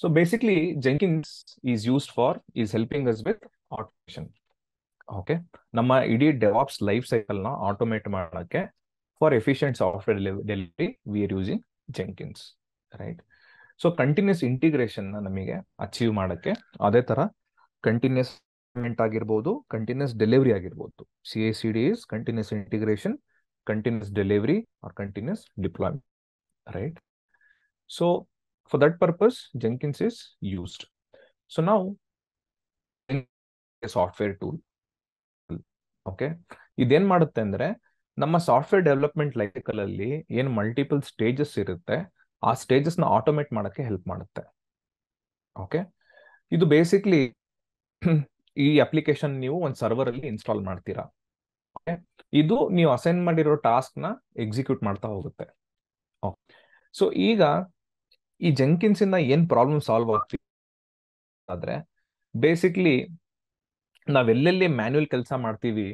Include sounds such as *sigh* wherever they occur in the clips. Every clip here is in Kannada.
So basically Jenkins is used for is helping us with automation. Okay ನಮ್ಮ ಇಡೀ ಡೆವಾಪ್ಸ್ ಲೈಫ್ ಸೈಕಲ್ನ ಆಟೋಮೇಟ್ ಮಾಡೋಕ್ಕೆ for efficient software delivery we are using Jenkins right so continuous integration ನಮಗೆ ಅಚೀವ್ ಮಾಡೋಕ್ಕೆ ಅದೇ ಥರ ಕಂಟಿನ್ಯೂಸ್ ಆಗಿರ್ಬೋದು ಕಂಟಿನ್ಯೂಸ್ ಡೆಲಿವರಿ ಆಗಿರ್ಬೋದು C A C D is continuous integration continuous delivery or continuous deployment right so for that purpose Jenkins is used so ನಾವು ಸಾಫ್ಟ್ವೇರ್ ಟೂಲ್ ಓಕೆ ಇದೇನ್ ಮಾಡುತ್ತೆ ಅಂದರೆ ನಮ್ಮ ಸಾಫ್ಟ್ವೇರ್ ಡೆವಲಪ್ಮೆಂಟ್ ಲೈಕಲ್ ಏನು ಮಲ್ಟಿಪಲ್ ಸ್ಟೇಜಸ್ ಇರುತ್ತೆ ಆ ಸ್ಟೇಜಸ್ನ ಆಟೋಮೇಟ್ ಮಾಡೋಕ್ಕೆ ಹೆಲ್ಪ್ ಮಾಡುತ್ತೆ ಓಕೆ ಇದು ಬೇಸಿಕ್ಲಿ ಈ ಅಪ್ಲಿಕೇಶನ್ ನೀವು ಒಂದು ಸರ್ವರಲ್ಲಿ ಇನ್ಸ್ಟಾಲ್ ಮಾಡ್ತೀರಾ ಓಕೆ ಇದು ನೀವು ಅಸೈನ್ ಮಾಡಿರೋ ಟಾಸ್ಕ್ನ ಎಕ್ಸಿಕ್ಯೂಟ್ ಮಾಡ್ತಾ ಹೋಗುತ್ತೆ ಸೊ ಈಗ ಈ ಜಂಕಿನ್ಸ್ ಇಂದ ಏನ್ ಪ್ರಾಬ್ಲಮ್ ಸಾಲ್ವ್ ಆಗ್ತಿವಿ ಆದ್ರೆ ಬೇಸಿಕ್ಲಿ ನಾವೆಲ್ಲೆಲ್ಲಿ ಮ್ಯಾನ್ಯಲ್ ಕೆಲಸ ಮಾಡ್ತೀವಿ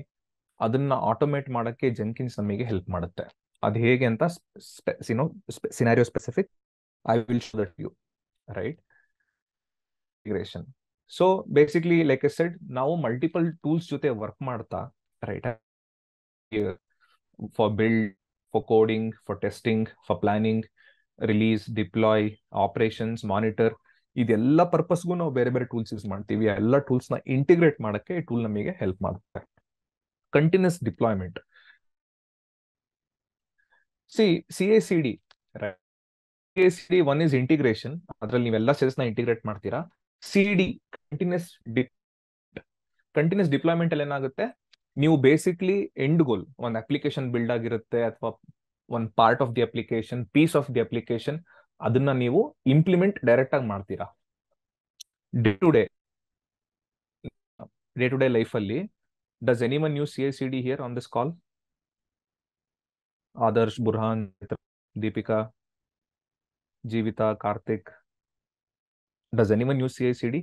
ಅದನ್ನ ಆಟೋಮೇಟ್ ಮಾಡಕ್ಕೆ ಜಂಕಿನ್ಸ್ ನಮಗೆ ಹೆಲ್ಪ್ ಮಾಡುತ್ತೆ ಅದು ಹೇಗೆ ಅಂತ ಸಿನೋ scenario specific I will show that you right integration so basically like I said ನಾವು ಮಲ್ಟಿಪಲ್ ಟೂಲ್ಸ್ ಜೊತೆ ವರ್ಕ್ ಮಾಡ್ತಾ right for build for coding for testing for planning release deploy operations monitor ಇದೆಲ್ಲ ಪರ್ಪಸ್ಗೂ ನಾವು ಬೇರೆ ಬೇರೆ ಟೂಲ್ಸ್ ಯೂಸ್ ಮಾಡ್ತೀವಿ ಎಲ್ಲ ನ ಇಂಟಿಗ್ರೇಟ್ ಮಾಡಕ್ಕೆ ಈ ಟೂಲ್ ನಮಗೆ ಹೆಲ್ಪ್ ಮಾಡುತ್ತೆ continuous deployment C C A C D C D one is integration ಅದರಲ್ಲಿ ನೀವೆಲ್ಲ ನ ಇಂಟಿಗ್ರೇಟ್ ಮಾಡ್ತೀರಾ C D continuous D continuous deployment ಅಲ್ಲಿ ಏನಾಗುತ್ತೆ ನೀವು ಬೇಸಿಕ್ಲಿ ಎಂಡ್ ಗೋಲ್ ಒಂದು ಅಪ್ಲಿಕೇಶನ್ ಬಿಲ್ಡ್ ಆಗಿರುತ್ತೆ ಅಥವಾ ಒಂದು part of the application piece of the application ಅದನ್ನ ನೀವು ಇಂಪ್ಲಿಮೆಂಟ್ ಡೈರೆಕ್ಟ್ ಆಗಿ ಮಾಡ್ತೀರಾ day to day day to day life ಅಲ್ಲಿ does any one use C I C D here on this call Adarsh Burhan Deepika Jeevitha Karthik does any one use C I C D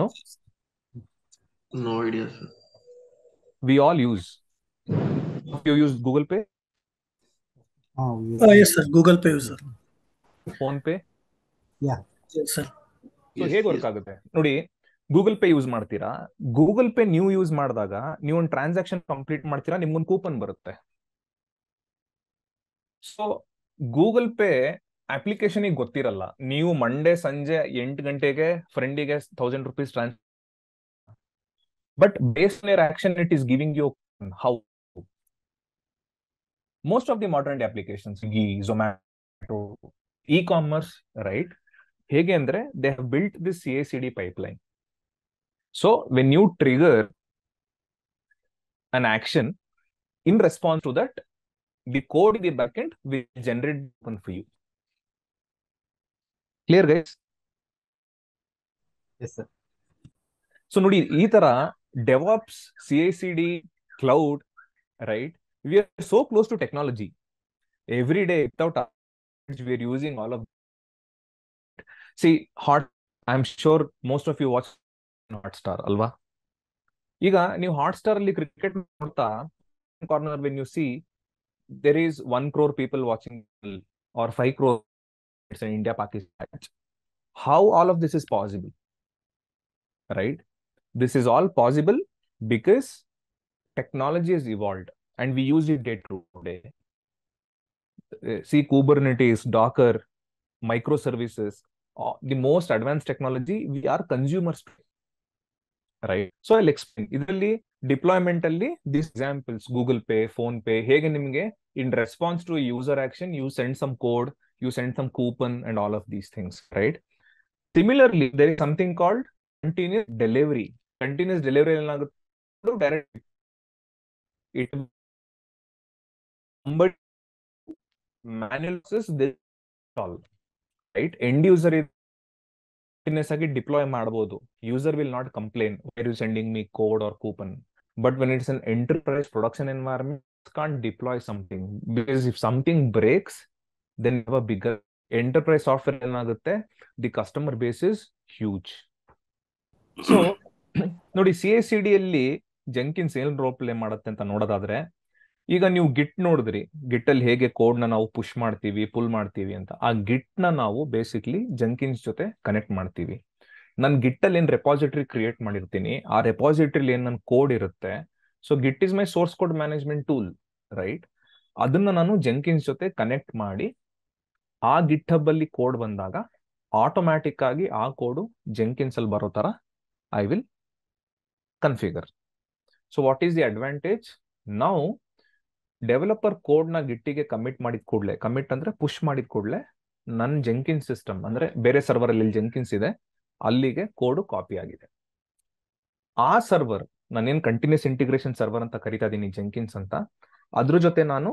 no No idea, sir. We all use. You use Google Pay? Oh, yes, oh, yes sir. Google Pay, sir. PhonePe ಹೇಗೆ ವರ್ಕ್ ಆಗುತ್ತೆ ನೋಡಿ ಗೂಗಲ್ ಪೇ ಯೂಸ್ ಮಾಡ್ತೀರಾ ಗೂಗಲ್ ಪೇ ನೀವು ಯೂಸ್ ಮಾಡಿದಾಗ ನೀವು ಒಂದು ಟ್ರಾನ್ಸಾಕ್ಷನ್ ಕಂಪ್ಲೀಟ್ ಮಾಡ್ತೀರಾ ನಿಮ್ಗೊಂದು ಕೂಪನ್ ಬರುತ್ತೆ ಸೊ ಗೂಗಲ್ ಪೇ ಅಪ್ಲಿಕೇಶನ್ ಗೊತ್ತಿರಲ್ಲ ನೀವು ಮಂಡೇ ಸಂಜೆ ಎಂಟು ಗಂಟೆಗೆ ಫ್ರೆಂಡಿಗೆ thousand rupees trans but base layer action it is giving you how most of the modern applications e-commerce right they have built this cacd pipeline so when you trigger an action in response to that the code in the backend will generate one for you clear guys yes sir so nudi DevOps, CICD, cloud, right? We are so close to technology. Every day, without we are using all of. It. See, hot. I'm sure most of you watch Hotstar, alva. ಈಗ New ಹಾಟ್ಸ್ಟಾರ್ ಅಲ್ಲಿ cricket. Corner when you see, there is 1 crore people watching or 5 crore it's in india pakistan how all of this is possible right this is all possible because technology has evolved and we use it day to day eh, see kubernetes docker microservices uh, the most advanced technology we are consumers right so i'll explain idralli deploymentally, these examples google pay phone pay hege nimge in response to a user action you send some code you send some coupon and all of these things right similarly there is something called continuous delivery continuous delivery ಏನಾಗುತ್ತೆ direct it manual right end user continuous ಆಗಿ ಡಿಪ್ಲಾಯ್ ಮಾಡಬಹುದು user will not complain where you sending me code or coupon but when it's an enterprise production environment can't deploy something because if something breaks then have a bigger enterprise software ಏನಾಗುತ್ತೆ the customer base is huge so *coughs* ನೋಡಿ ಸಿ ಎ ಸಿ ಡಿಯಲ್ಲಿ ಜಂಕಿನ್ಸ್ ಏನ್ ರೋಲ್ ಪ್ಲೇ ಮಾಡುತ್ತೆ ಅಂತ ನೋಡೋದಾದ್ರೆ ಈಗ ನೀವು ಗಿಟ್ ನೋಡಿದ್ರಿ ಗಿಟ್ ಅಲ್ಲಿ ಹೇಗೆ ಕೋಡ್ ನ ನಾವು ಪುಷ್ ಮಾಡ್ತೀವಿ ಪುಲ್ ಮಾಡ್ತೀವಿ ಅಂತ ಆ ಗಿಟ್ ನ ನಾವು ಬೇಸಿಕ್ಲಿ ಜಂಕಿನ್ಸ್ ಜೊತೆ ಕನೆಕ್ಟ್ ಮಾಡ್ತೀವಿ ನಾನು ಗಿಟ್ ಅಲ್ಲಿ ಏನ್ ರೆಪಾಸಿಟ್ರಿ ಕ್ರಿಯೇಟ್ ಮಾಡಿರ್ತೀನಿ ಆ ರೆಪಾಸಿಟ್ರಿಲಿ ಏನ್ ನನ್ನ ಕೋಡ್ ಇರುತ್ತೆ so Git is my source code management tool right ಅದನ್ನ ನಾನು ಜಂಕಿನ್ಸ್ ಜೊತೆ ಕನೆಕ್ಟ್ ಮಾಡಿ ಆ ಗಿಟ್ ಹಬ್ ಅಲ್ಲಿ ಕೋಡ್ ಬಂದಾಗ ಆಟೋಮ್ಯಾಟಿಕ್ ಆಗಿ ಆ ಕೋಡು ಜಂಕಿನ್ಸ್ ಅಲ್ಲಿ ಬರೋ ತರ I will configure. So what is the advantage ನಾವು ಡೆವಲಪರ್ ಕೋಡ್ ನ ಗಿಟ್ಟಿಗೆ ಕಮಿಟ್ ಮಾಡಿದ ಕೂಡಲೇ ಕಮಿಟ್ ಅಂದ್ರೆ ಪುಷ್ ಮಾಡಿದ ಕೂಡಲೇ ನನ್ನ ಜಂಕಿನ್ ಸಿಸ್ಟಮ್ ಅಂದ್ರೆ ಬೇರೆ ಸರ್ವರ್ ಅಲ್ಲಿ ಜಂಕಿನ್ಸ್ ಇದೆ ಅಲ್ಲಿಗೆ ಕೋಡ್ ಕಾಪಿ ಆಗಿದೆ ಆ ಸರ್ವರ್ ನಾನೇನು ಕಂಟಿನ್ಯೂಸ್ ಇಂಟಿಗ್ರೇಷನ್ ಸರ್ವರ್ ಅಂತ ಕರಿತಾ ಇದೀನಿ ಜಂಕಿನ್ಸ್ ಅಂತ ಅದ್ರ ಜೊತೆ ನಾನು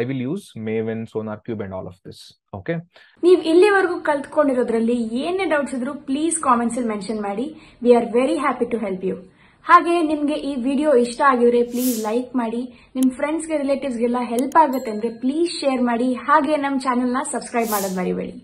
I will use Maven SonarQube and all of this okay ನೀವು ಇಲ್ಲಿವರೆಗೂ ಕಲ್ತ್ಕೊಂಡಿರೋದ್ರಲ್ಲಿ ಏನೇ ಡೌಟ್ಸ್ ಇದ್ರು ಪ್ಲೀಸ್ ಕಾಮೆಂಟ್ಸ್ ಅಲ್ಲಿ ಮೆನ್ಷನ್ ಮಾಡಿ we are very happy to help you ಹಾಗೆ ನಿಮಗೆ ಈ ವಿಡಿಯೋ ಇಷ್ಟ ಆಗಿದ್ರೆ ಪ್ಲೀಸ್ ಲೈಕ್ ಮಾಡಿ ನಿಮ್ಮ ಫ್ರೆಂಡ್ಸ್ಗೆ ರಿಲೇಟಿವ್ಸ್ಗೆಲ್ಲ ಹೆಲ್ಪ್ ಆಗುತ್ತೆ ಅಂದ್ರೆ ಪ್ಲೀಸ್ ಶೇರ್ ಮಾಡಿ ಹಾಗೆ ನಮ್ಮ ಚಾನೆಲ್ನ ಸಬ್ಸ್ಕ್ರೈಬ್ ಮಾಡೋದು ಮರಿಬೇಡಿ